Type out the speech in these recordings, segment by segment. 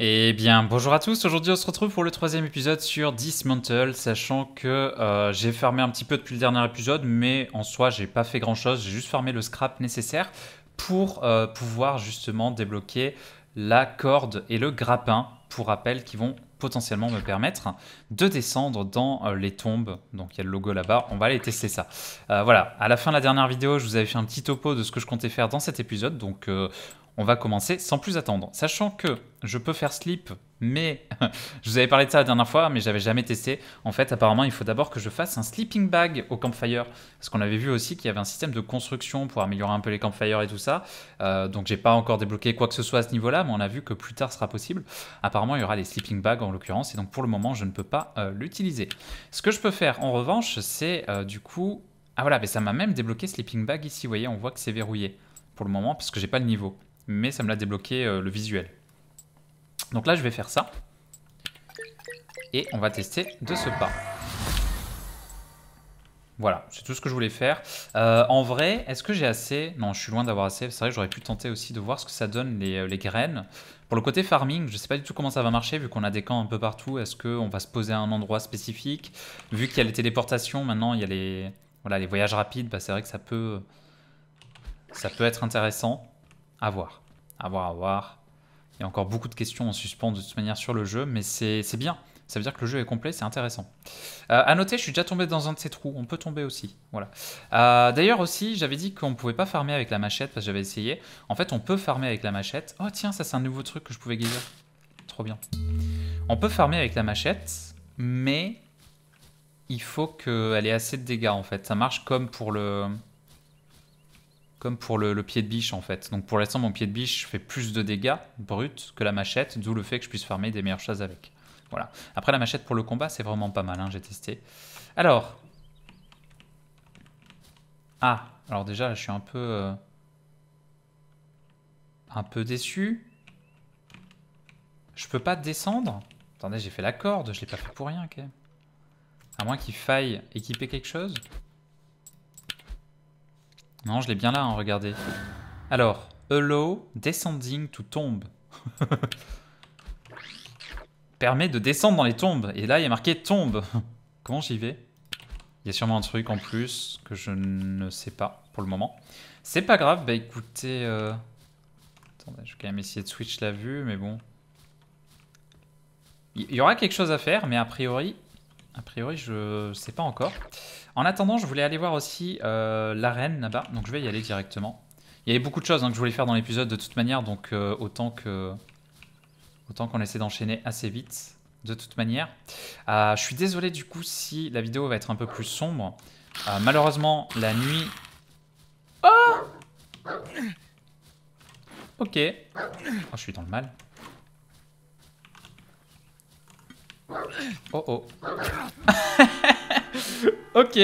Eh bien, bonjour à tous. Aujourd'hui, on se retrouve pour le troisième épisode sur Dismantle, sachant que euh, j'ai fermé un petit peu depuis le dernier épisode, mais en soi, j'ai pas fait grand chose. J'ai juste fermé le scrap nécessaire pour euh, pouvoir justement débloquer la corde et le grappin, pour rappel, qui vont potentiellement me permettre de descendre dans euh, les tombes. Donc il y a le logo là-bas, on va aller tester ça. voilà, à la fin de la dernière vidéo, je vous avais fait un petit topo de ce que je comptais faire dans cet épisode, donc on va commencer sans plus attendre. Sachant que je peux faire slip, mais je vous avais parlé de ça la dernière fois, mais j'avais jamais testé. En fait, apparemment, il faut d'abord que je fasse un sleeping bag au campfire, parce qu'on avait vu aussi qu'il y avait un système de construction pour améliorer un peu les campfires et tout ça. Donc euh, donc, j'ai pas encore débloqué quoi que ce soit à ce niveau-là, mais on a vu que plus tard sera possible. Apparemment, il y aura les sleeping bags en l'occurrence, et donc pour le moment, je ne peux pas euh, l'utiliser. Ce que je peux faire en revanche, c'est euh, du coup, ah voilà, mais ça m'a même débloqué sleeping bag ici. Vous voyez, on voit que c'est verrouillé pour le moment, parce que j'ai pas le niveau mais ça me l'a débloqué euh, le visuel. Donc là, je vais faire ça. Et on va tester de ce pas. Voilà, c'est tout ce que je voulais faire. Euh, en vrai, est-ce que j'ai assez Non, je suis loin d'avoir assez. C'est vrai que j'aurais pu tenter aussi de voir ce que ça donne les, euh, graines. Pour le côté farming, je ne sais pas du tout comment ça va marcher vu qu'on a des camps un peu partout. Est-ce qu'on va se poser à un endroit spécifique Vu qu'il y a les téléportations, maintenant il y a les, voilà, les voyages rapides. Bah, c'est vrai que ça peut, ça peut être intéressant à voir avoir voir, à voir. Il y a encore beaucoup de questions en suspens de toute manière sur le jeu, mais c'est bien. Ça veut dire que le jeu est complet, c'est intéressant. A euh, à noter, je suis déjà tombé dans un de ces trous. On peut tomber aussi. Voilà. Euh, d'ailleurs aussi, j'avais dit qu'on ne pouvait pas farmer avec la machette parce que j'avais essayé. En fait, on peut farmer avec la machette. Oh tiens, ça c'est un nouveau truc que je pouvais guérir. Trop bien. On peut farmer avec la machette, mais il faut qu'elle ait assez de dégâts en fait. Ça marche comme pour le comme pour le, pied de biche en fait. Donc pour l'instant, mon pied de biche fait plus de dégâts bruts que la machette, d'où le fait que je puisse farmer des meilleures choses avec. Voilà. Après, la machette pour le combat, c'est vraiment pas mal, hein, j'ai testé. Alors. Ah, alors déjà, je suis un peu. Euh, un peu déçu. Je peux pas descendre Attendez, j'ai fait la corde, je l'ai pas fait pour rien, ok. À moins qu'il faille équiper quelque chose. Non, je l'ai bien là, hein, regardez. Alors, hello, descending to tombe. Permet de descendre dans les tombes. Et là, il y a marqué tombe. Comment j'y vais Il y a sûrement un truc en plus que je ne sais pas pour le moment. C'est pas grave, bah écoutez... Euh, attendez, je vais quand même essayer de switch la vue, mais bon. Il y aura quelque chose à faire, mais a priori... A priori, je sais pas encore. En attendant, je voulais aller voir aussi euh, l'arène là-bas, donc je vais y aller directement. Il y avait beaucoup de choses hein, que je voulais faire dans l'épisode de toute manière, donc euh, autant que autant qu'on essaie d'enchaîner assez vite de toute manière. Euh, je suis désolé du coup si la vidéo va être un peu plus sombre. malheureusement, la nuit... Oh Ok. Oh, je suis dans le mal. Oh oh. ok.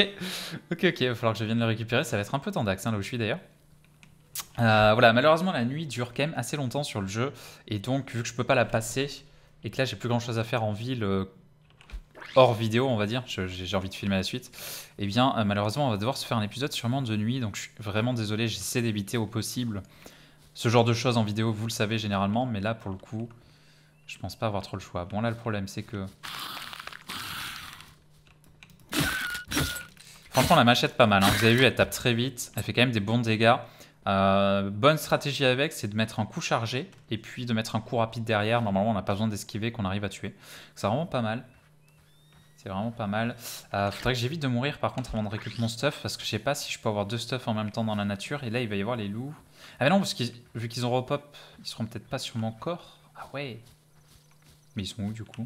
Ok, ok. Il va falloir que je vienne le récupérer. Ça va être un peu tendax, hein, là où je suis d'ailleurs. Euh, voilà, malheureusement, la nuit dure quand même assez longtemps sur le jeu. Et donc, vu que je peux pas la passer et que là, j'ai plus grand chose à faire en ville. Euh, hors vidéo, on va dire, j'ai envie de filmer la suite, et eh bien euh, malheureusement on va devoir se faire un épisode sûrement de nuit, donc je suis vraiment désolé, j'essaie d'éviter au possible ce genre de choses en vidéo, vous le savez généralement, mais là pour le coup, je pense pas avoir trop le choix. Bon là le problème c'est que Franchement, la machette, pas mal. Hein. Vous avez vu, elle tape très vite. Elle fait quand même des bons dégâts. Euh, bonne stratégie avec, c'est de mettre un coup chargé et puis de mettre un coup rapide derrière. Normalement, on n'a pas besoin d'esquiver qu'on arrive à tuer. C'est vraiment pas mal. C'est vraiment pas mal. Euh, faudrait que j'évite de mourir par contre avant de récupérer mon stuff parce que je sais pas si je peux avoir deux stuff en même temps dans la nature. Et là, il va y avoir les loups. Ah mais non, parce vu qu'ils ont repop, ils seront peut-être pas sur mon corps. Ah ouais. Mais ils sont où du coup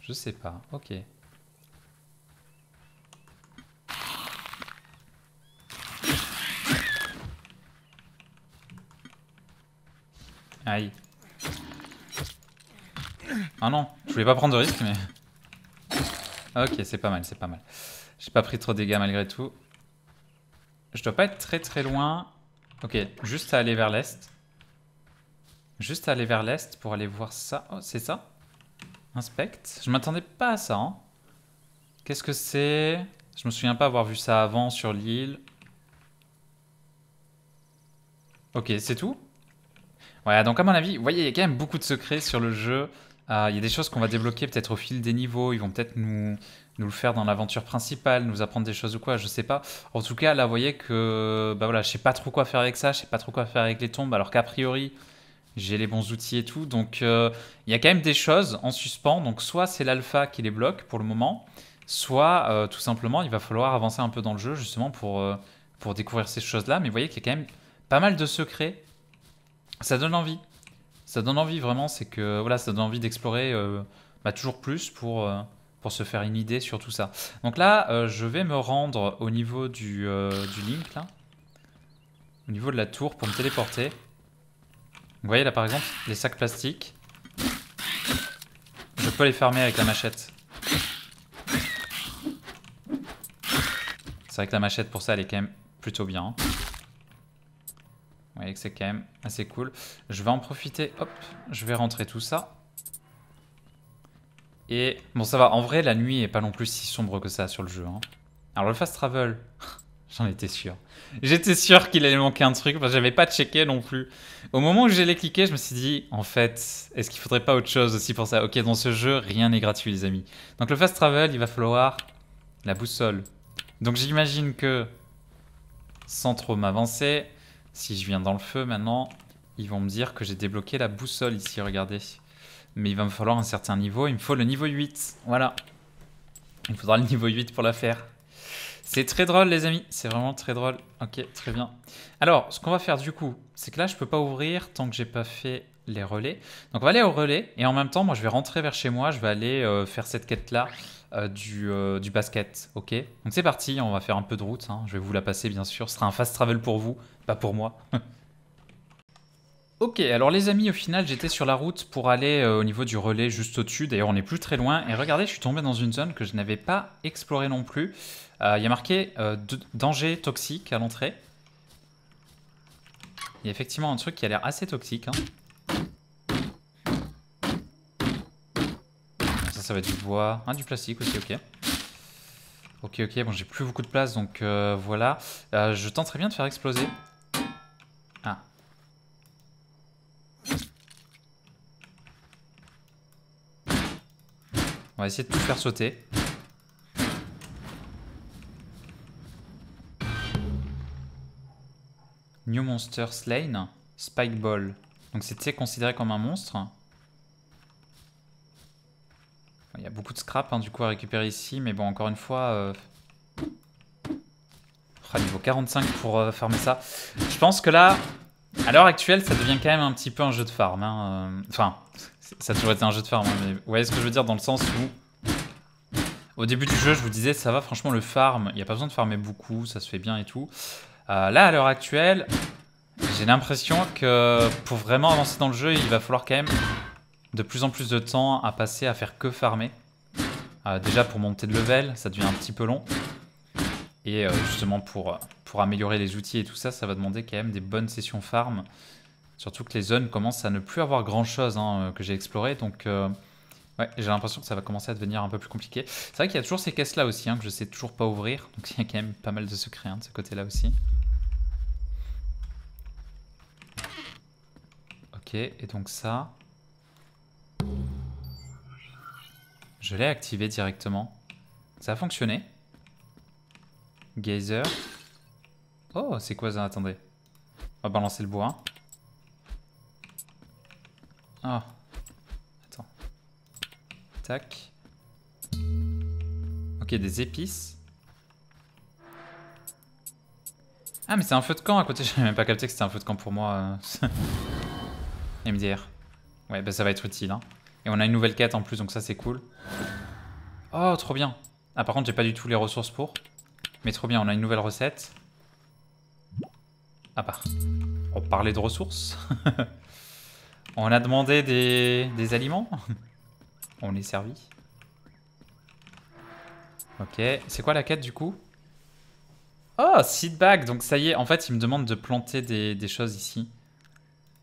Je sais pas. Ok. Ah non, je voulais pas prendre de risque, mais... Ok, c'est pas mal, c'est pas mal. J'ai pas pris trop de dégâts malgré tout. Je dois pas être très très loin. Ok, juste à aller vers l'est. Juste à aller vers l'est pour aller voir ça. Oh, c'est ça Inspect. Je m'attendais pas à ça. Hein. Qu'est-ce que c'est Je me souviens pas avoir vu ça avant sur l'île. Ok, c'est tout Ouais, donc à mon avis, vous voyez, il y a quand même beaucoup de secrets sur le jeu. Euh, il y a des choses qu'on va débloquer peut-être au fil des niveaux. Ils vont peut-être nous, nous le faire dans l'aventure principale, nous apprendre des choses ou quoi, je sais pas. En tout cas, là, vous voyez que bah voilà, je sais pas trop quoi faire avec ça, je sais pas trop quoi faire avec les tombes, alors qu'a priori, j'ai les bons outils et tout. Donc, euh, il y a quand même des choses en suspens. Donc, soit c'est l'alpha qui les bloque pour le moment, soit euh, tout simplement, il va falloir avancer un peu dans le jeu justement pour, pour découvrir ces choses-là. Mais vous voyez qu'il y a quand même pas mal de secrets ça donne envie. Ça donne envie vraiment, c'est que voilà, ça donne envie d'explorer euh, bah, toujours plus pour, euh, pour se faire une idée sur tout ça. Donc là, euh, je vais me rendre au niveau du, link, là, au niveau de la tour pour me téléporter. Vous voyez là par exemple, les sacs plastiques. Je peux les fermer avec la machette. C'est vrai que la machette pour ça elle est quand même plutôt bien. Vous voyez que c'est quand même assez cool. Je vais en profiter. Hop, je vais rentrer tout ça. Et bon, ça va. En vrai, la nuit est pas non plus si sombre que ça sur le jeu. Hein. Alors le fast travel, j'en étais sûr. J'étais sûr qu'il allait manquer un truc Enfin, j'avais pas checké non plus. Au moment où l'ai cliqué, je me suis dit, en fait, est-ce qu'il faudrait pas autre chose aussi pour ça Ok, dans ce jeu, rien n'est gratuit, les amis. Donc le fast travel, il va falloir la boussole. Donc j'imagine que, sans trop m'avancer, si je viens dans le feu maintenant, ils vont me dire que j'ai débloqué la boussole ici, regardez. Mais il va me falloir un certain niveau, il me faut le niveau 8, voilà. Il faudra le niveau 8 pour la faire. C'est très drôle les amis, c'est vraiment très drôle. Ok, très bien. Alors, ce qu'on va faire du coup, c'est que là je peux pas ouvrir tant que j'ai pas fait les relais. Donc on va aller au relais et en même temps, moi je vais rentrer vers chez moi, je vais aller euh, faire cette quête là euh, euh, du, basket, ok Donc c'est parti, on va faire un peu de route, hein. je vais vous la passer bien sûr, ce sera un fast travel pour vous, pas pour moi. ok, alors les amis, au final, j'étais sur la route pour aller euh, au niveau du relais juste au-dessus. D'ailleurs, on n'est plus très loin. Et regardez, je suis tombé dans une zone que je n'avais pas explorée non plus. Euh, il y a marqué euh, danger toxique à l'entrée. Il y a effectivement un truc qui a l'air assez toxique. Hein. Ça, ça va être du bois. Ah, du plastique aussi, ok. Ok, ok, bon j'ai plus beaucoup de place, donc voilà. je tenterai bien de faire exploser. On va essayer de tout faire sauter. New Monster Slain, Spike Ball. Donc c'est considéré comme un monstre. Il y a beaucoup de scrap hein, du coup à récupérer ici, mais bon encore une fois... Euh... Ah, niveau 45 pour euh, fermer ça. Je pense que là, à l'heure actuelle, ça devient quand même un petit peu un jeu de farm. Hein, euh, enfin, ça a toujours été un jeu de farm, hein, mais vous voyez ce que je veux dire dans le sens où au début du jeu, je vous disais, ça va, franchement, le farm, il n'y a pas besoin de farmer beaucoup, ça se fait bien et tout. Euh, là, à l'heure actuelle, j'ai l'impression que pour vraiment avancer dans le jeu, il va falloir quand même de plus en plus de temps à passer à faire que farmer. Euh, déjà pour monter de level, ça devient un petit peu long. Et euh, justement pour, pour améliorer les outils et tout ça, ça va demander quand même des bonnes sessions farm. Surtout que les zones commencent à ne plus avoir grand-chose hein, euh, que j'ai exploré, donc euh, ouais, j'ai l'impression que ça va commencer à devenir un peu plus compliqué. C'est vrai qu'il y a toujours ces caisses-là aussi, hein, que je sais toujours pas ouvrir, donc il y a quand même pas mal de secrets hein, de ce côté-là aussi. Ok, et donc ça... Je l'ai activé directement. Ça a fonctionné. Geyser. Oh, c'est quoi ça Attendez. On va balancer le bois. Ah. Attends. Tac. Ok, des épices. Ah, mais c'est un feu de camp à côté. J'avais même pas capté que c'était un feu de camp pour moi. MDR. Ouais, bah ça va être utile. Hein. Et on a une nouvelle quête en plus, donc ça c'est cool. Oh, trop bien. Ah, par contre, j'ai pas du tout les ressources pour. Mais trop bien, on a une nouvelle recette. Ah bah, on parlait de ressources. On a demandé des, aliments On est servi. Ok, c'est quoi la quête du coup Oh, seed Donc ça y est, en fait, il me demande de planter des, choses ici.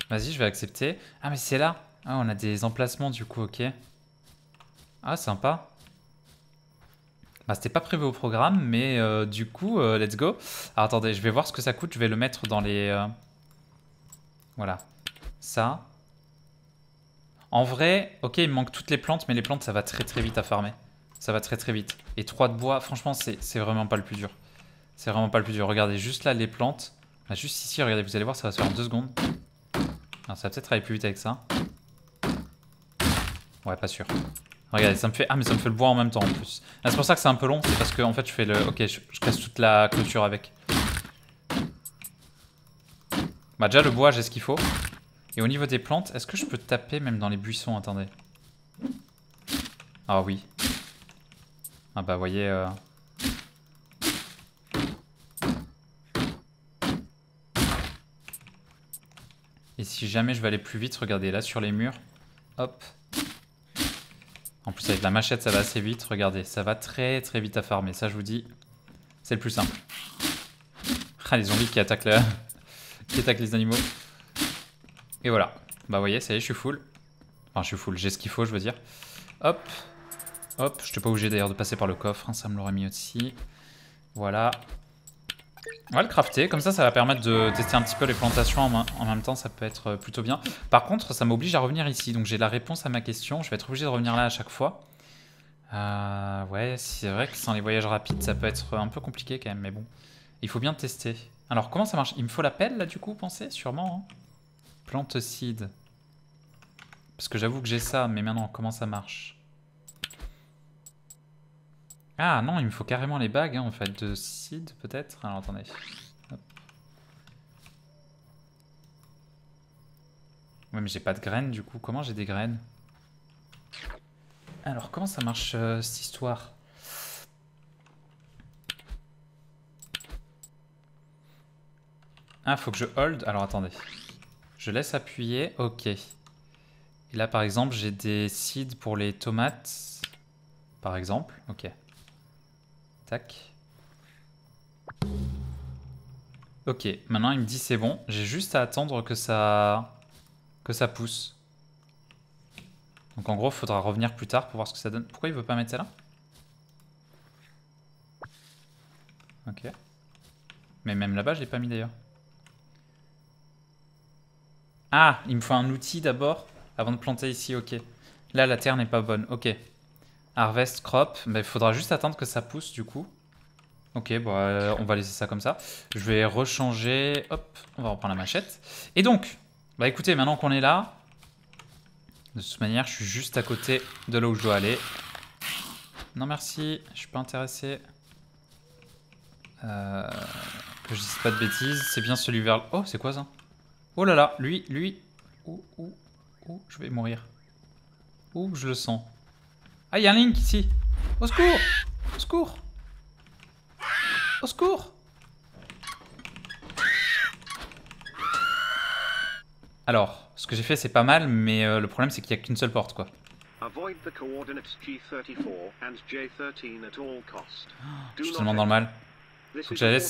Vas-y, je vais accepter. Ah, mais c'est là Ah, on a des emplacements du coup, ok. Ah, sympa. Bah, c'était pas prévu au programme, mais euh, du coup, euh, let's go. Alors, attendez, je vais voir ce que ça coûte. Je vais le mettre dans les... Euh, voilà. Ça. En vrai, ok, il manque toutes les plantes, mais les plantes, ça va très très vite à farmer. Ça va très très vite. Et 3 de bois, franchement, c'est vraiment pas le plus dur. C'est vraiment pas le plus dur. Regardez, juste là, les plantes. Bah, juste ici, regardez, vous allez voir, ça va se faire en 2 secondes. ça va peut-être aller plus vite avec ça. Ouais, pas sûr. Regardez, ça me fait... Ah, mais ça me fait le bois en même temps, en plus. Ah, c'est pour ça que c'est un peu long. C'est parce que, en fait, je fais le... Ok, je, je casse toute la clôture avec. Bah, déjà, le bois, j'ai ce qu'il faut. Et au niveau des plantes, est-ce que je peux taper même dans les buissons Attendez. Ah oui. Ah bah voyez... Euh. Et si jamais je vais aller plus vite, regardez là sur les murs. Hop. En plus avec la machette ça va assez vite, regardez, ça va très très vite à farmer, ça je vous dis, c'est le plus simple. Ah les zombies qui attaquent, qui attaquent les animaux. Et voilà. Bah, vous voyez, ça y est, je suis full. Enfin, je suis full, j'ai ce qu'il faut, je veux dire. Hop. Hop, je n'étais pas obligé d'ailleurs de passer par le coffre, hein. ça me l'aurait mis aussi. Voilà. On va le crafter, comme ça, ça va permettre de tester un petit peu les plantations en, même temps, ça peut être euh, plutôt bien. Par contre, ça m'oblige à revenir ici, donc j'ai la réponse à ma question, je vais être obligé de revenir là à chaque fois. Euh, ouais, c'est vrai que sans les voyages rapides, ça peut être un peu compliqué quand même, mais bon. Il faut bien tester. Alors, comment ça marche Il me faut la pelle, là, du coup, pensez Sûrement, hein Plante seed. Parce que j'avoue que j'ai ça, mais maintenant, comment ça marche Ah non, il me faut carrément les bagues, hein, en fait, de seed, peut-être Alors, attendez. Ouais, mais j'ai pas de graines, du coup. Comment j'ai des graines Alors, comment ça marche, euh, cette histoire Ah, faut que je hold Alors, attendez. Je laisse appuyer, ok. Et là, par exemple, j'ai des seeds pour les tomates, par exemple, ok. Tac. Ok, maintenant il me dit c'est bon, j'ai juste à attendre que ça que ça pousse. Donc en gros, faudra revenir plus tard pour voir ce que ça donne. Pourquoi il veut pas mettre ça là Ok. Mais même là-bas, je l'ai pas mis d'ailleurs. Ah, il me faut un outil d'abord avant de planter ici, ok. Là, la terre n'est pas bonne, ok. Harvest, crop, mais il faudra juste attendre que ça pousse du coup. Ok, bon, euh, on va laisser ça comme ça. Je vais rechanger, hop, on va reprendre la machette. Et donc, bah écoutez, maintenant qu'on est là, de toute manière, je suis juste à côté de là où je dois aller. Non merci, je suis pas intéressé. Euh, que je dise pas de bêtises, c'est bien celui vers... Oh, c'est quoi ça Oh là là, lui, lui. Ouh, ouh, ouh, je vais mourir. Oh, je le sens. Ah, il y a un Link ici. Au secours Au secours Au secours Alors, ce que j'ai fait c'est pas mal, mais euh, le problème c'est qu'il n'y a qu'une seule porte quoi. Je suis tellement dans le mal. Faut que j'aille.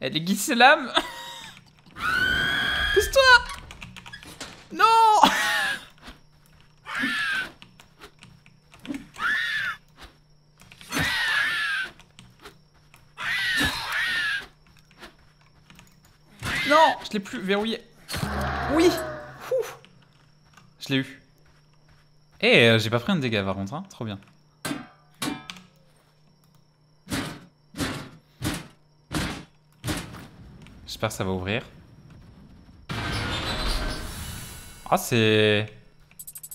Elle est glissée l'âme Pousse-toi Non Non Je l'ai plus verrouillé. Oui Je l'ai eu. Eh, j'ai pas pris un dégât par contre, hein. trop bien. J'espère que ça va ouvrir. Ah, c'est...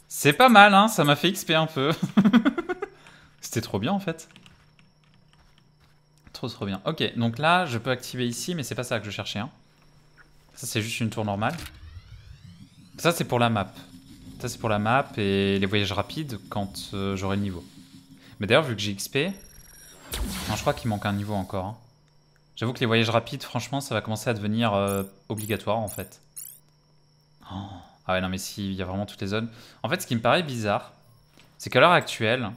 C'est pas mal, hein Ça m'a fait XP un peu. C'était trop bien, en fait. Trop, trop bien. Ok, donc là, je peux activer ici, mais c'est pas ça que je cherchais. Hein. Ça, c'est juste une tour normale. Ça, c'est pour la map. Ça, c'est pour la map et les voyages rapides quand euh, j'aurai le niveau. Mais d'ailleurs, vu que j'ai XP... Non, je crois qu'il manque un niveau encore. Hein. J'avoue que les voyages rapides, franchement, ça va commencer à devenir euh, obligatoire en fait. Oh. Ah ouais, non, mais si, il y a vraiment toutes les zones. En fait, ce qui me paraît bizarre, c'est qu'à l'heure actuelle,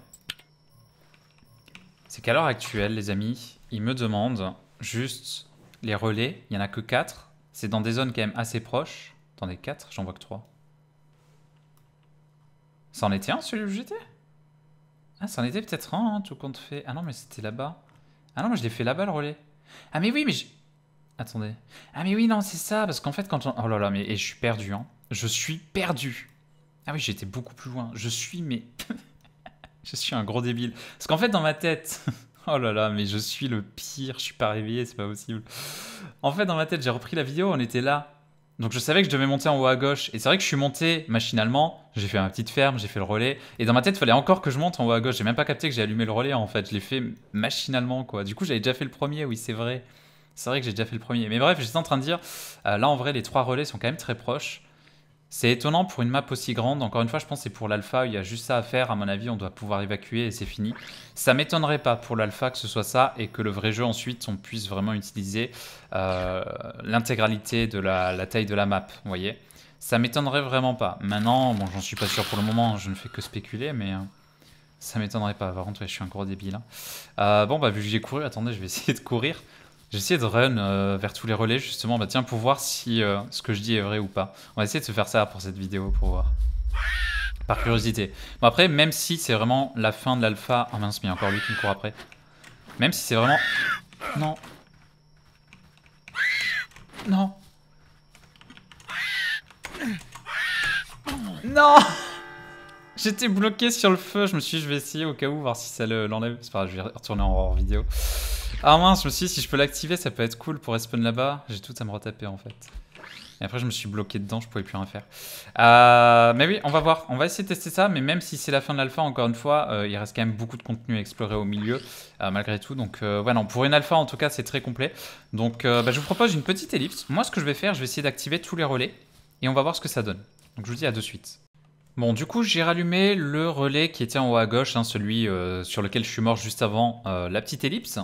c'est qu'à l'heure actuelle, les amis, ils me demandent juste les relais. Il n'y en a que 4. C'est dans des zones quand même assez proches. Dans les 4, j'en vois que 3. C'en était un celui où j'étais Ah, ça était peut-être un, hein, tout compte fait. Ah non, mais c'était là-bas. Ah non, mais je l'ai fait là-bas le relais. Ah mais oui, mais Attendez. Ah mais oui, non, c'est ça, parce qu'en fait, quand on... Oh là là, mais et je suis perdu, hein. Je suis perdu. Ah oui, j'étais beaucoup plus loin. Je suis, mais... je suis un gros débile. Parce qu'en fait, dans ma tête... oh là là, mais je suis le pire, je suis pas réveillé, c'est pas possible. En fait, dans ma tête, j'ai repris la vidéo, on était là. Donc je savais que je devais monter en haut à gauche. Et c'est vrai que je suis monté machinalement. J'ai fait ma petite ferme, j'ai fait le relais. Et dans ma tête, il fallait encore que je monte en haut à gauche. J'ai même pas capté que j'ai allumé le relais en fait. Je l'ai fait machinalement quoi. Du coup, j'avais déjà fait le premier, oui, c'est vrai. C'est vrai que j'ai déjà fait le premier. Mais bref, j'étais en train de dire, euh, là en vrai, les trois relais sont quand même très proches. C'est étonnant pour une map aussi grande. Encore une fois, je pense que c'est pour l'alpha, il y a juste ça à faire. À mon avis, on doit pouvoir évacuer et c'est fini. Ça m'étonnerait pas pour l'alpha que ce soit ça et que le vrai jeu, ensuite, on puisse vraiment utiliser euh, l'intégralité de la, taille de la map. Vous voyez Ça m'étonnerait vraiment pas. Maintenant, bon, j'en suis pas sûr pour le moment, je ne fais que spéculer, mais. Hein, ça m'étonnerait pas, par contre, je suis un gros débile. Hein. Euh, bon, bah, vu que j'ai couru, attendez, je vais essayer de courir. J'essaie de run euh, vers tous les relais justement, bah tiens, pour voir si euh, ce que je dis est vrai ou pas. On va essayer de se faire ça pour cette vidéo pour voir. Par curiosité. Bon après, même si c'est vraiment la fin de l'alpha... Oh mince, mais il y a encore lui qui me court après. Même si c'est vraiment... Non. Non. Non J'étais bloqué sur le feu, je me suis dit je vais essayer au cas où, voir si ça l'enlève. c'est pas je vais retourner en vidéo. Ah mince, je me si je peux l'activer, ça peut être cool pour respawn là-bas. J'ai tout à me retaper en fait. Et après, je me suis bloqué dedans, je pouvais plus rien faire. Euh, mais oui, on va voir. On va essayer de tester ça. Mais même si c'est la fin de l'alpha, encore une fois, euh, il reste quand même beaucoup de contenu à explorer au milieu, euh, malgré tout. Donc voilà, pour une alpha, en tout cas, c'est très complet. Donc bah, je vous propose une petite ellipse. Moi, ce que je vais faire, je vais essayer d'activer tous les relais. Et on va voir ce que ça donne. Donc je vous dis à de suite. Bon, du coup, j'ai rallumé le relais qui était en haut à gauche, hein, celui euh, sur lequel je suis mort juste avant euh, la petite ellipse.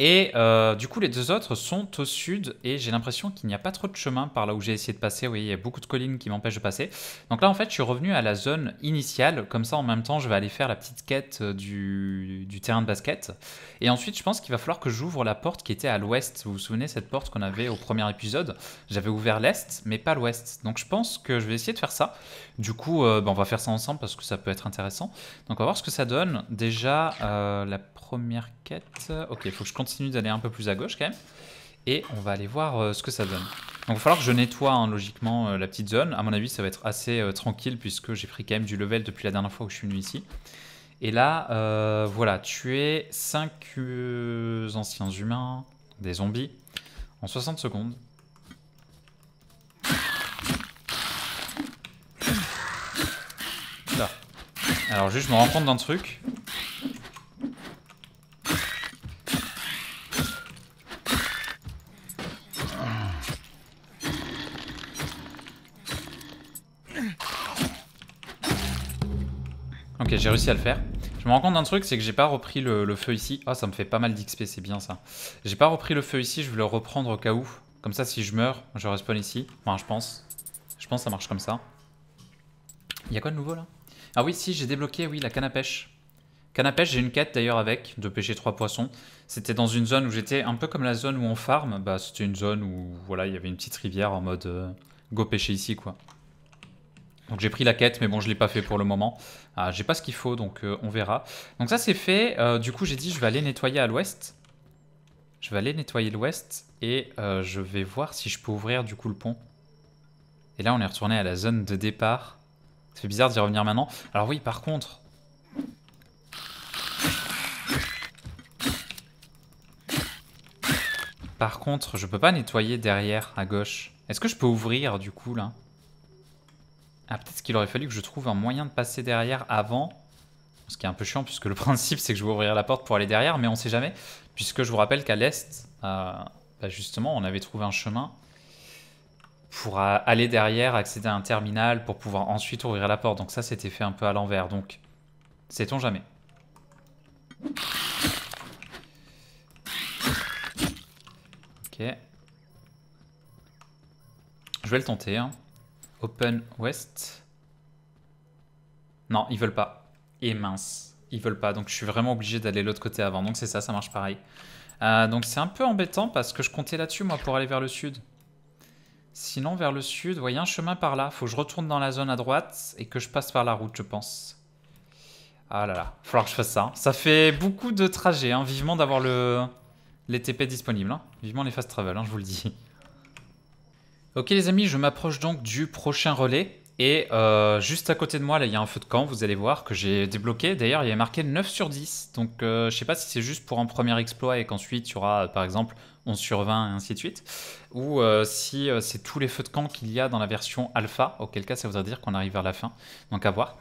Et euh, du coup, les deux autres sont au sud et j'ai l'impression qu'il n'y a pas trop de chemin par là où j'ai essayé de passer. voyez il y a beaucoup de collines qui m'empêchent de passer. Donc là, en fait, je suis revenu à la zone initiale. Comme ça, en même temps, je vais aller faire la petite quête euh, du, terrain de basket. Et ensuite, je pense qu'il va falloir que j'ouvre la porte qui était à l'ouest. Vous vous souvenez, cette porte qu'on avait au premier épisode J'avais ouvert l'est, mais pas l'ouest. Donc je pense que je vais essayer de faire ça. Du coup, euh, bah, on va faire ça ensemble parce que ça peut être intéressant. Donc on va voir ce que ça donne. Déjà, euh, la première quête. Ok, il faut que je continue d'aller un peu plus à gauche quand même. Et on va aller voir euh, ce que ça donne. Donc il va falloir que je nettoie hein, logiquement euh, la petite zone. À mon avis, ça va être assez euh, tranquille puisque j'ai pris quand même du level depuis la dernière fois où je suis venu ici. Et là, voilà, tuer 5 anciens humains, des zombies, en 60 secondes. Alors juste, je me rends compte d'un truc. Ok, j'ai réussi à le faire. Je me rends compte d'un truc, c'est que j'ai pas repris le, feu ici. Ah, oh, ça me fait pas mal d'XP, c'est bien ça. J'ai pas repris le feu ici, je vais le reprendre au cas où. Comme ça, si je meurs, je respawn ici. Enfin, je pense. Je pense que ça marche comme ça. Il y a quoi de nouveau là Ah oui, si, j'ai débloqué, oui, la canne à pêche. Canne à pêche, j'ai une quête d'ailleurs avec, de pêcher trois poissons. C'était dans une zone où j'étais un peu comme la zone où on farm. Bah, c'était une zone où, voilà, il y avait une petite rivière en mode euh, go pêcher ici, quoi. Donc j'ai pris la quête, mais bon, je l'ai pas fait pour le moment. Ah, j'ai pas ce qu'il faut, donc euh, on verra. Donc ça, c'est fait. Euh, du coup, j'ai dit, je vais aller nettoyer à l'ouest. Je vais aller nettoyer l'ouest et euh, je vais voir si je peux ouvrir du coup le pont. Et là, on est retourné à la zone de départ. C'est bizarre d'y revenir maintenant. Alors oui, par contre... Par contre, je peux pas nettoyer derrière, à gauche. Est-ce que je peux ouvrir du coup là ah, peut-être qu'il aurait fallu que je trouve un moyen de passer derrière avant. Ce qui est un peu chiant, puisque le principe, c'est que je vais ouvrir la porte pour aller derrière, mais on sait jamais. Puisque je vous rappelle qu'à l'est, euh, bah, justement, on avait trouvé un chemin pour aller derrière, accéder à un terminal, pour pouvoir ensuite ouvrir la porte. Donc ça, c'était fait un peu à l'envers. Donc, sait-on jamais. Ok. Je vais le tenter, hein. Open West. Non, ils veulent pas. Et mince, ils veulent pas. Donc je suis vraiment obligé d'aller l'autre côté avant. Donc c'est ça, ça marche pareil. Euh, donc c'est un peu embêtant parce que je comptais là-dessus, moi, pour aller vers le sud. Sinon, vers le sud, voyez un chemin par là. Faut que je retourne dans la zone à droite et que je passe par la route, je pense. Ah là là, falloir que je fasse ça. Hein. Ça fait beaucoup de trajets. Hein. Vivement d'avoir le... les TP disponibles. Hein. Vivement les fast travel, je vous le dis. Ok les amis, je m'approche donc du prochain relais. Et euh, juste à côté de moi, là, il y a un feu de camp, vous allez voir, que j'ai débloqué. D'ailleurs, il y a marqué 9 sur 10. Donc, euh, je ne sais pas si c'est juste pour un premier exploit et qu'ensuite, il y aura, euh, par exemple, 11 sur 20 et ainsi de suite. Ou si c'est tous les feux de camp qu'il y a dans la version alpha, auquel cas, ça voudrait dire qu'on arrive vers la fin. Donc, à voir.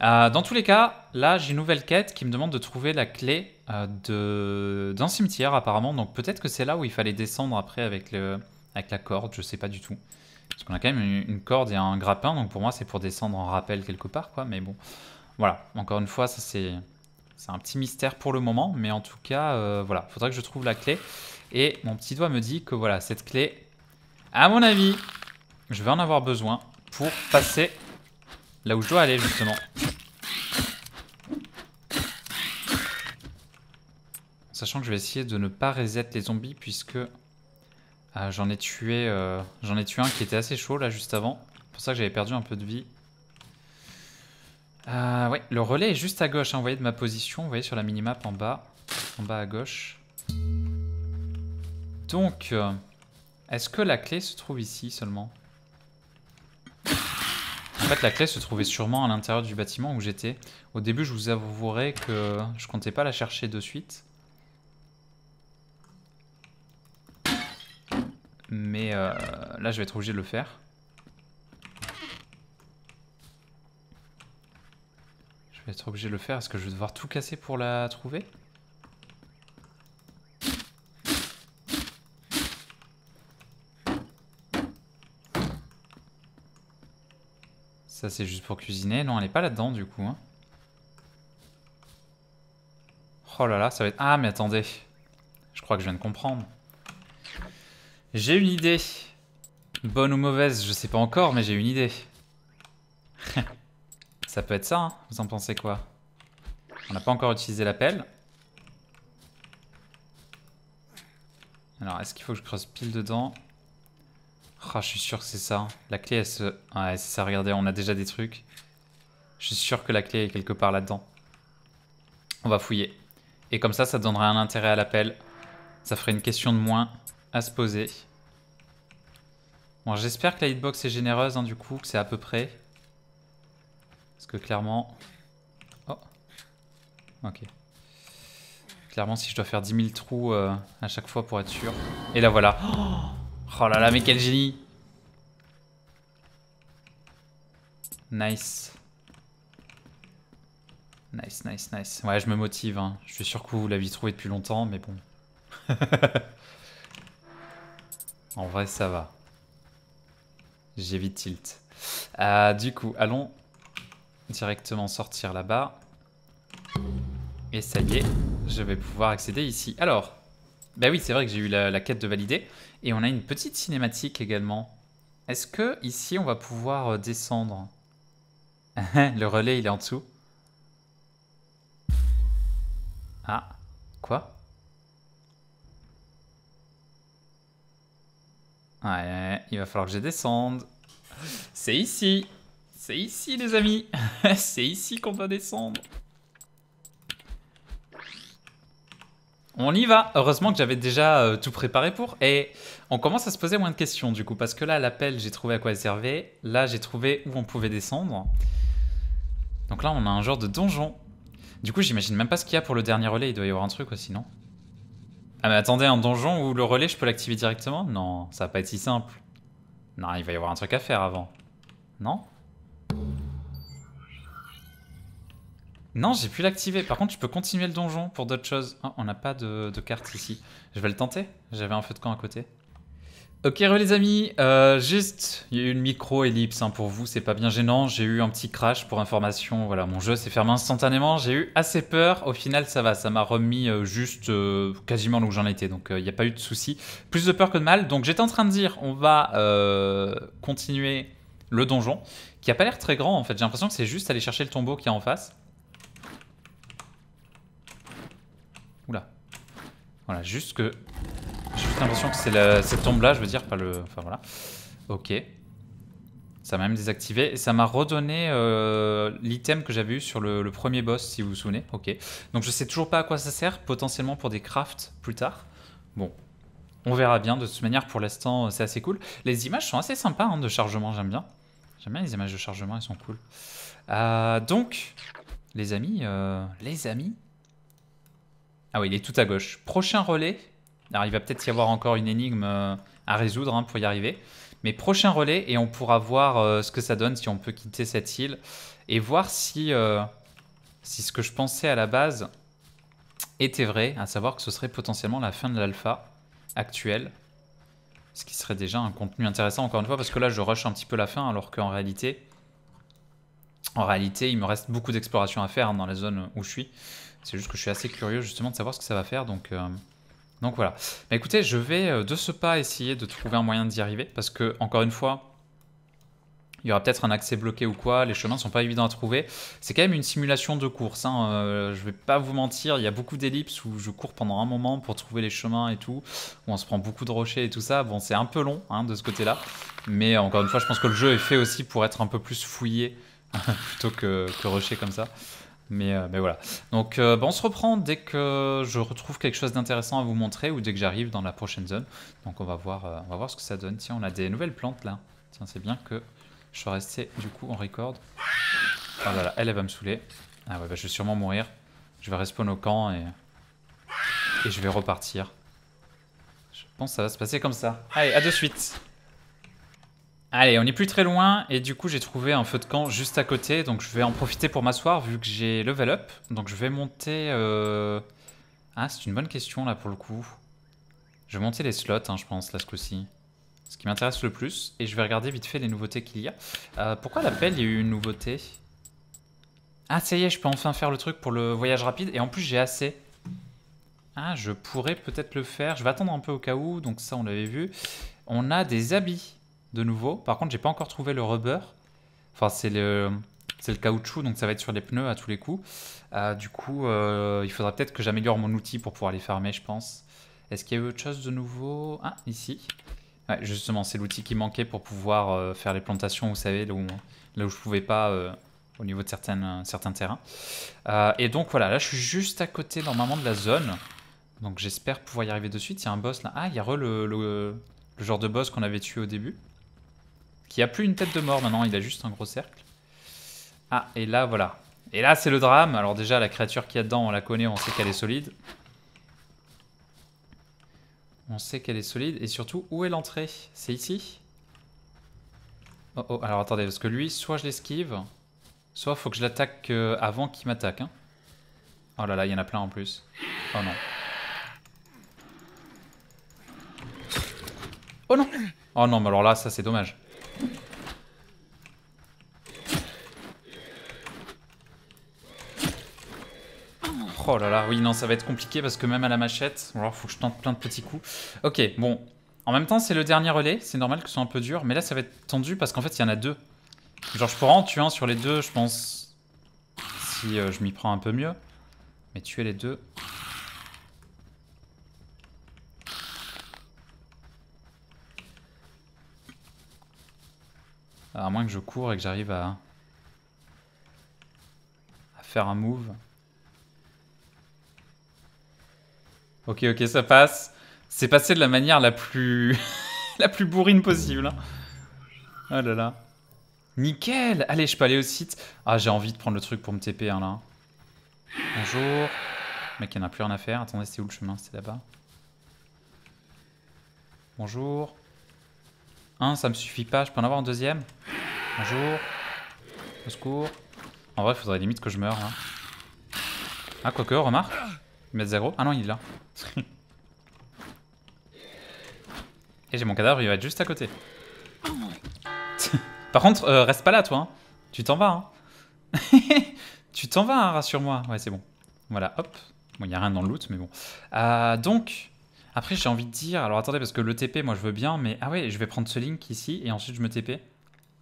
dans tous les cas, là, j'ai une nouvelle quête qui me demande de trouver la clé d'un cimetière, apparemment. Donc, peut-être que c'est là où il fallait descendre après avec le avec la corde, je sais pas du tout. Parce qu'on a quand même une, corde et un grappin, donc pour moi c'est pour descendre en rappel quelque part, quoi. Mais bon, voilà, encore une fois, ça c'est un petit mystère pour le moment, mais en tout cas, euh, voilà, Faudrait que je trouve la clé. Et mon petit doigt me dit que voilà, cette clé, à mon avis, je vais en avoir besoin pour passer là où je dois aller justement. Sachant que je vais essayer de ne pas reset les zombies puisque ah, j'en ai tué euh, j'en ai tué un qui était assez chaud là juste avant. C'est pour ça que j'avais perdu un peu de vie. Ah, ouais, le relais est juste à gauche, hein. vous voyez de ma position, vous voyez sur la minimap en bas, en bas à gauche. Donc, euh, est-ce que la clé se trouve ici seulement En fait, la clé se trouvait sûrement à l'intérieur du bâtiment où j'étais. Au début, je vous avouerai que je comptais pas la chercher de suite. Mais euh, là, je vais être obligé de le faire. Je vais être obligé de le faire. Est-ce que je vais devoir tout casser pour la trouver Ça, c'est juste pour cuisiner. Non, elle n'est pas là-dedans, du coup. Hein. Oh là là, ça va être... Ah, mais attendez. Je crois que je viens de comprendre. J'ai une idée. Bonne ou mauvaise, je sais pas encore, mais j'ai une idée. ça peut être ça, hein. vous en pensez quoi On n'a pas encore utilisé la pelle. Alors, est-ce qu'il faut que je creuse pile dedans oh, Je suis sûr que c'est ça. La clé, elle se... Ouais, c'est ça, regardez, on a déjà des trucs. Je suis sûr que la clé est quelque part là-dedans. On va fouiller. Et comme ça, ça donnerait un intérêt à la pelle Ça ferait une question de moins à se poser. Bon, j'espère que la hitbox est généreuse, hein, du coup, que c'est à peu près. Parce que clairement... Oh Ok. Clairement, si je dois faire 10 000 trous euh, à chaque fois pour être sûr... Et là, voilà oh, oh, là là, mais quel génie Nice. Nice, nice, nice. Ouais, je me motive. Hein. Je suis sûr que vous l'avez trouvé depuis longtemps, mais bon. En vrai, ça va. J'ai J'évite tilt. Euh, du coup, allons directement sortir là-bas. Et ça y est, je vais pouvoir accéder ici. Alors, bah oui, c'est vrai que j'ai eu la, la, quête de valider. Et on a une petite cinématique également. Est-ce que ici, on va pouvoir euh, descendre Le relais, il est en dessous. Ah, quoi Ouais, il va falloir que je descende. C'est ici. C'est ici, les amis. C'est ici qu'on va descendre. On y va. Heureusement que j'avais déjà euh, tout préparé pour. Et on commence à se poser moins de questions, du coup. Parce que là, l'appel, j'ai trouvé à quoi elle servait. Là, j'ai trouvé où on pouvait descendre. Donc là, on a un genre de donjon. Du coup, j'imagine même pas ce qu'il y a pour le dernier relais. Il doit y avoir un truc aussi, non ah mais attendez, un donjon ou le relais je peux l'activer directement Non, ça va pas être si simple. Non, il va y avoir un truc à faire avant. Non Non, j'ai pu l'activer. Par contre, je peux continuer le donjon pour d'autres choses. Oh, on n'a pas de, de carte ici. Je vais le tenter. J'avais un feu de camp à côté. Ok les amis, euh, juste, il y a eu une micro-ellipse hein, pour vous, c'est pas bien gênant, j'ai eu un petit crash pour information, voilà, mon jeu s'est fermé instantanément, j'ai eu assez peur, au final ça va, ça m'a remis euh, juste euh, quasiment là où j'en étais, donc il n'y a pas eu de souci, plus de peur que de mal, donc j'étais en train de dire, on va continuer le donjon, qui a pas l'air très grand en fait, j'ai l'impression que c'est juste aller chercher le tombeau qui est en face. Oula, voilà, juste que j'ai juste l'impression que c'est la... cette tombe-là, je veux dire, pas le... Enfin voilà. Ok. Ça m'a même désactivé. Et ça m'a redonné euh, l'item que j'avais eu sur le, premier boss, si vous vous souvenez. Ok. Donc je sais toujours pas à quoi ça sert, potentiellement pour des crafts plus tard. Bon. On verra bien. De toute manière, pour l'instant, euh, c'est assez cool. Les images sont assez sympas hein, de chargement, j'aime bien. J'aime bien les images de chargement, elles sont cool. Euh, donc, les amis, les amis. Ah oui, il est tout à gauche. Prochain relais, alors il va peut-être y avoir encore une énigme euh, à résoudre hein, pour y arriver. Mais prochain relais et on pourra voir euh, ce que ça donne si on peut quitter cette île et voir si, euh, si ce que je pensais à la base était vrai, à savoir que ce serait potentiellement la fin de l'alpha actuelle. Ce qui serait déjà un contenu intéressant encore une fois parce que là je rush un petit peu la fin alors qu'en réalité... En réalité, il me reste beaucoup d'exploration à faire hein, dans la zone où je suis. C'est juste que je suis assez curieux justement de savoir ce que ça va faire. Donc, donc voilà. Mais écoutez, je vais euh, de ce pas essayer de trouver un moyen d'y arriver parce que, encore une fois, il y aura peut-être un accès bloqué ou quoi, les chemins ne sont pas évidents à trouver. C'est quand même une simulation de course, hein. Euh, je vais pas vous mentir, il y a beaucoup d'ellipses où je cours pendant un moment pour trouver les chemins et tout, où on se prend beaucoup de rochers et tout ça. Bon, c'est un peu long hein, de ce côté-là, mais euh, encore une fois, je pense que le jeu est fait aussi pour être un peu plus fouillé plutôt que, que comme ça. Euh, mais, voilà. Donc euh, bah, on se reprend dès que je retrouve quelque chose d'intéressant à vous montrer ou dès que j'arrive dans la prochaine zone. Donc on va voir, euh, on va voir ce que ça donne. Tiens, on a des nouvelles plantes là. Tiens, c'est bien que je sois resté du coup en record. Oh ah, là là, elle, elle va me saouler. Ah ouais, bah, je vais sûrement mourir. Je vais respawn au camp et, et je vais repartir. Je pense que ça va se passer comme ça. Allez, à de suite Allez, on n'est plus très loin et du coup j'ai trouvé un feu de camp juste à côté donc je vais en profiter pour m'asseoir vu que j'ai level up. Donc je vais monter... Euh, ah c'est une bonne question là pour le coup. Je vais monter les slots hein, je pense là ce coup-ci. Ce qui m'intéresse le plus et je vais regarder vite fait les nouveautés qu'il y a. Euh, pourquoi l'appel il y a eu une nouveauté Ah ça y est je peux enfin faire le truc pour le voyage rapide et en plus j'ai assez. Ah je pourrais peut-être le faire, je vais attendre un peu au cas où donc ça on l'avait vu. On a des habits de nouveau. Par contre, j'ai pas encore trouvé le rubber. Enfin, c'est le, c'est le caoutchouc, donc ça va être sur les pneus à tous les coups. Euh, du coup, euh, il faudra peut-être que j'améliore mon outil pour pouvoir les fermer, je pense. Est-ce qu'il y a eu autre chose de nouveau Ah, ici. Ouais, justement, c'est l'outil qui manquait pour pouvoir euh, faire les plantations, vous savez, là où, là je pouvais pas au niveau de certaines, certains terrains. et donc voilà, là je suis juste à côté normalement de la zone. Donc j'espère pouvoir y arriver de suite. Il y a un boss là. Ah, il y a re le, le genre de boss qu'on avait tué au début. Qui a plus une tête de mort maintenant, il a juste un gros cercle. Ah, et là, voilà. Et là, c'est le drame. Alors déjà, la créature qu'il y a dedans, on la connaît, on sait qu'elle est solide. On sait qu'elle est solide. Et surtout, où est l'entrée C'est ici Oh, oh, alors attendez, parce que lui, soit je l'esquive, soit faut que je l'attaque euh, avant qu'il m'attaque. Hein. Oh là là, il y en a plein en plus. Oh non. Oh non Oh non, mais alors là, ça c'est dommage. Oh là là, oui, non, ça va être compliqué parce que même à la machette, alors oh, faut que je tente plein de petits coups. Ok, bon. En même temps, c'est le dernier relais, c'est normal que ce soit un peu dur, mais là, ça va être tendu parce qu'en fait, il y en a deux. Genre, je pourrais en tuer un sur les deux, je pense, si euh, je m'y prends un peu mieux. Mais tuer les deux... À moins que je cours et que j'arrive à... à faire un move. Ok, ok, ça passe. C'est passé de la manière la plus. la plus bourrine possible. Hein. Oh là là. Nickel Allez, je peux aller au site. Ah, j'ai envie de prendre le truc pour me TP, hein, là. Bonjour. Mec, il n'y en a plus rien à faire. Attendez, c'était où le chemin C'était là-bas. Bonjour. Un, ça me suffit pas. Je peux en avoir un deuxième Bonjour. Au secours. En vrai, il faudrait limite que je meure, là. Hein. Ah, quoique, remarque. Il 0. Ah non, il est là. Et j'ai mon cadavre, il va être juste à côté. Par contre, euh, reste pas là, toi. Hein. Tu t'en vas. Hein. tu t'en vas, hein, rassure-moi. Ouais, c'est bon. Voilà, hop. Bon, il n'y a rien dans le loot, mais bon. Euh, donc, après, j'ai envie de dire... Alors, attendez, parce que le TP, moi, je veux bien, mais... Ah ouais, je vais prendre ce link ici, et ensuite, je me TP.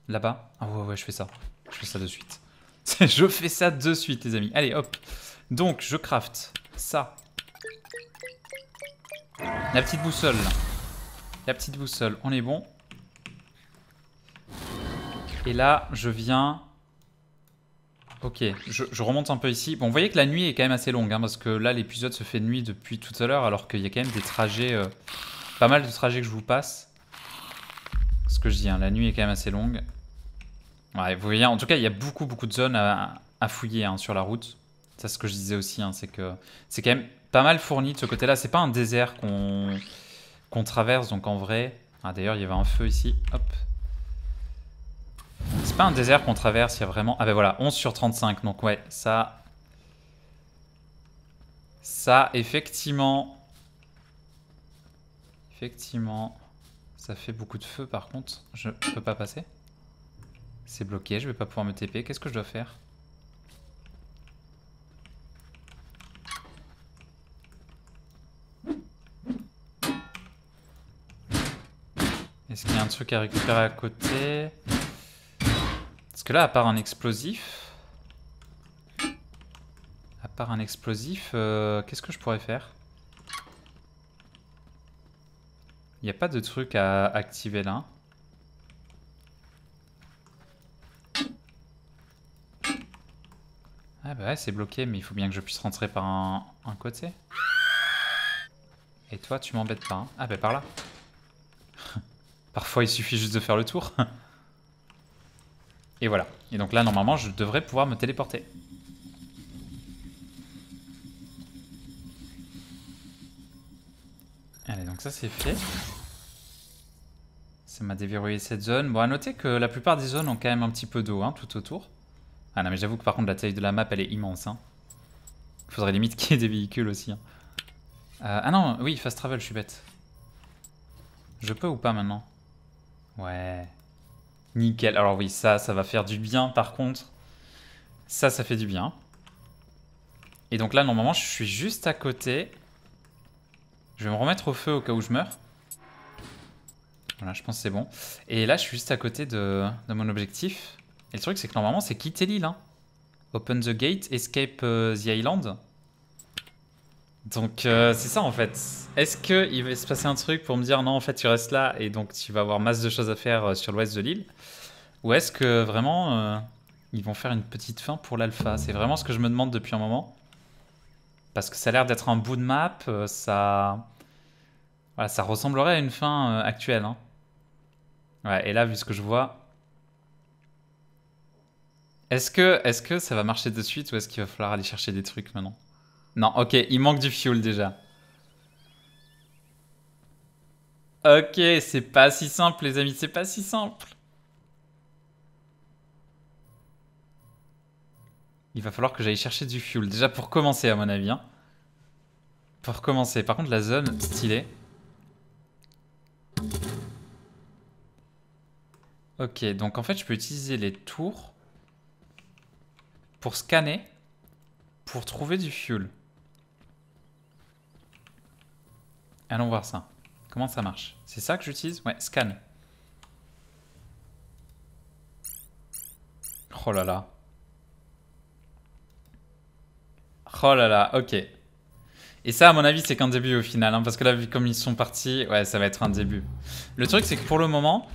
Là-bas. Ah ouais, ouais, je fais ça. Je fais ça de suite. je fais ça de suite, les amis. Allez, hop. Donc, je craft ça. La petite boussole. La petite boussole, on est bon. Et là, je viens... Ok, je, remonte un peu ici. Bon, vous voyez que la nuit est quand même assez longue, hein, parce que là, l'épisode se fait de nuit depuis tout à l'heure, alors qu'il y a quand même des trajets... Euh, pas mal de trajets que je vous passe. Ce que je dis, hein, la nuit est quand même assez longue. Ouais, vous voyez, en tout cas, il y a beaucoup, beaucoup de zones à, fouiller hein, sur la route. C'est ce que je disais aussi, hein, c'est que c'est quand même pas mal fourni de ce côté-là. C'est pas un désert qu'on traverse, donc en vrai... Ah, D'ailleurs, il y avait un feu ici. Hop. C'est pas un désert qu'on traverse, il y a vraiment... Ah ben voilà, 11 sur 35, donc ouais, ça... Ça, effectivement... Effectivement... Ça fait beaucoup de feu par contre, je peux pas passer. C'est bloqué, je vais pas pouvoir me TP, qu'est-ce que je dois faire Est-ce qu'il y a un truc à récupérer à côté Parce que là, à part un explosif... À part un explosif, euh, qu'est-ce que je pourrais faire Il n'y a pas de truc à activer là. Ah bah ouais, c'est bloqué, mais il faut bien que je puisse rentrer par un, un côté. Et toi, tu m'embêtes pas. Hein. ah bah par là. Parfois, il suffit juste de faire le tour. Et voilà. Et donc là, normalement, je devrais pouvoir me téléporter. Allez, donc ça, c'est fait. Ça m'a déverrouillé cette zone. Bon, à noter que la plupart des zones ont quand même un petit peu d'eau, hein, tout autour. Ah non, mais j'avoue que par contre, la taille de la map, elle est immense, hein. Il faudrait limite qu'il y ait des véhicules aussi. Hein. Euh, ah non, oui, fast travel, je suis bête. Je peux ou pas maintenant Ouais. Nickel. Alors oui, ça, ça va faire du bien par contre. Ça, ça fait du bien. Et donc là, normalement, je suis juste à côté. Je vais me remettre au feu au cas où je meurs. Voilà, je pense que c'est bon. Et là, je suis juste à côté de, de mon objectif. Et le truc, c'est que normalement, c'est quitter l'île. Hein. Open the gate, escape euh, the island. Donc euh, c'est ça en fait. Est-ce qu'il va se passer un truc pour me dire non en fait tu restes là et donc tu vas avoir masse de choses à faire euh, sur l'ouest de l'île Ou est-ce que vraiment euh, ils vont faire une petite fin pour l'alpha C'est vraiment ce que je me demande depuis un moment. Parce que ça a l'air d'être un bout de map, ça... Voilà, ça ressemblerait à une fin actuelle. Hein. Ouais, et là vu ce que je vois... Est-ce que, est -ce que ça va marcher de suite ou est-ce qu'il va falloir aller chercher des trucs maintenant non, ok, il manque du fuel déjà. Ok, c'est pas si simple les amis, c'est pas si simple. Il va falloir que j'aille chercher du fuel, déjà pour commencer à mon avis. Hein. Pour commencer, par contre la zone, stylée. Ok, donc en fait je peux utiliser les tours pour scanner, pour trouver du fuel. Allons voir ça. Comment ça marche C'est ça que j'utilise Ouais, scan. Oh là là. Oh là là, ok. Et ça, à mon avis, c'est qu'un début au final. Hein, parce que là, vu comme ils sont partis, ouais, ça va être un début. Le truc, c'est que pour le moment...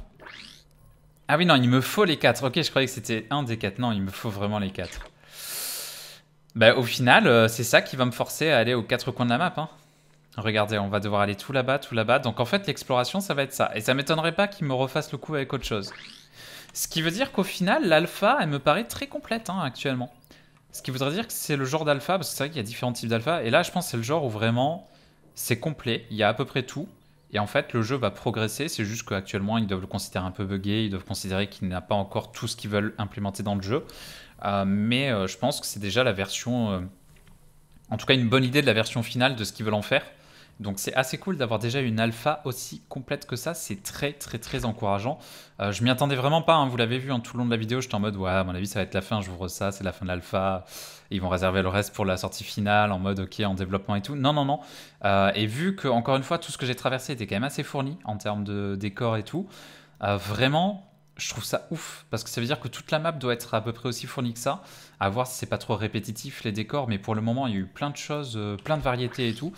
Ah oui, non, il me faut les 4. Ok, je croyais que c'était un des 4. Non, il me faut vraiment les 4. Bah, au final, euh, c'est ça qui va me forcer à aller aux quatre coins de la map. Hein. Regardez, on va devoir aller tout là-bas, tout là-bas. Donc en fait, l'exploration, ça va être ça. Et ça m'étonnerait pas qu'ils me refassent le coup avec autre chose. Ce qui veut dire qu'au final, l'alpha, elle me paraît très complète hein, actuellement. Ce qui voudrait dire que c'est le genre d'alpha, parce que c'est vrai qu'il y a différents types d'alpha. Et là, je pense que c'est le genre où vraiment, c'est complet. Il y a à peu près tout. Et en fait, le jeu va progresser. C'est juste qu'actuellement, ils doivent le considérer un peu buggé. Ils doivent considérer qu'il n'a pas encore tout ce qu'ils veulent implémenter dans le jeu. Euh, mais euh, je pense que c'est déjà la version... Euh, en tout cas, une bonne idée de la version finale de ce qu'ils veulent en faire. Donc c'est assez cool d'avoir déjà une alpha aussi complète que ça, c'est très très très encourageant. Euh, je m'y attendais vraiment pas, hein. vous l'avez vu en hein, tout le long de la vidéo, j'étais en mode ouais à mon avis ça va être la fin, j'ouvre ça, c'est la fin de l'alpha, ils vont réserver le reste pour la sortie finale en mode ok en développement et tout. Non non non, euh, et vu que encore une fois tout ce que j'ai traversé était quand même assez fourni en termes de décor et tout, euh, vraiment je trouve ça ouf parce que ça veut dire que toute la map doit être à peu près aussi fournie que ça. À voir si c'est pas trop répétitif les décors, mais pour le moment il y a eu plein de choses, euh, plein de variétés et tout.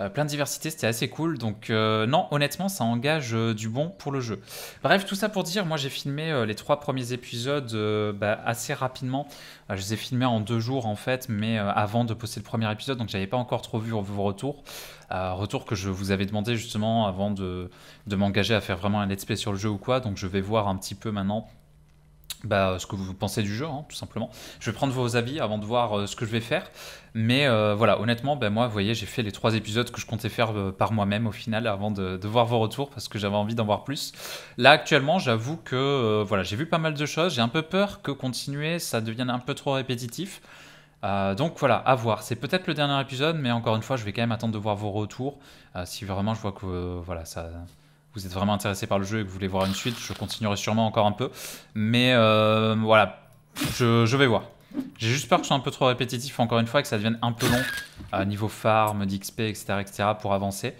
Euh, plein de diversité, c'était assez cool. Donc euh, non, honnêtement, ça engage euh, du bon pour le jeu. Bref, tout ça pour dire, moi j'ai filmé les trois premiers épisodes bah, assez rapidement. je les ai filmés en deux jours en fait, mais avant de poster le premier épisode, donc j'avais pas encore trop vu vos retours. retour que je vous avais demandé justement avant de, de m'engager à faire vraiment un let's play sur le jeu ou quoi. Donc je vais voir un petit peu maintenant bah, euh, ce que vous pensez du jeu, hein, tout simplement. Je vais prendre vos avis avant de voir euh, ce que je vais faire. Mais euh, voilà, honnêtement, ben, moi, vous voyez, j'ai fait les trois épisodes que je comptais faire par moi-même au final avant de, voir vos retours parce que j'avais envie d'en voir plus. Là, actuellement, j'avoue que voilà, j'ai vu pas mal de choses. J'ai un peu peur que continuer, ça devienne un peu trop répétitif. donc voilà, à voir. C'est peut-être le dernier épisode, mais encore une fois, je vais quand même attendre de voir vos retours. si vraiment je vois que voilà, ça, vous êtes vraiment intéressé par le jeu et que vous voulez voir une suite, je continuerai sûrement encore un peu. Mais euh, voilà, je, vais voir. J'ai juste peur que ce soit un peu trop répétitif encore une fois et que ça devienne un peu long à euh, niveau farm, d'XP, etc., etc. pour avancer.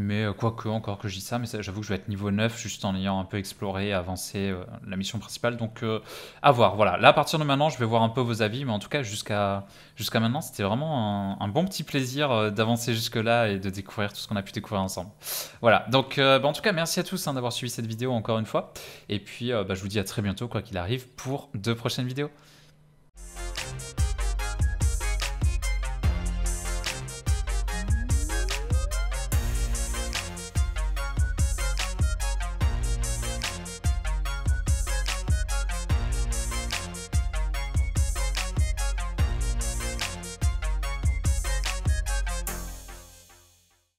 Mais euh, quoique, encore que je dis ça, mais j'avoue que je vais être niveau 9 juste en ayant un peu exploré, avancé euh, la mission principale. Donc euh, à voir. Voilà. Là, à partir de maintenant, je vais voir un peu vos avis. Mais en tout cas, jusqu'à jusqu'à maintenant, c'était vraiment un, bon petit plaisir d'avancer jusque-là et de découvrir tout ce qu'on a pu découvrir ensemble. Voilà. Donc bah, en tout cas, merci à tous hein, d'avoir suivi cette vidéo encore une fois. Et puis, bah, je vous dis à très bientôt, quoi qu'il arrive, pour deux prochaines vidéos.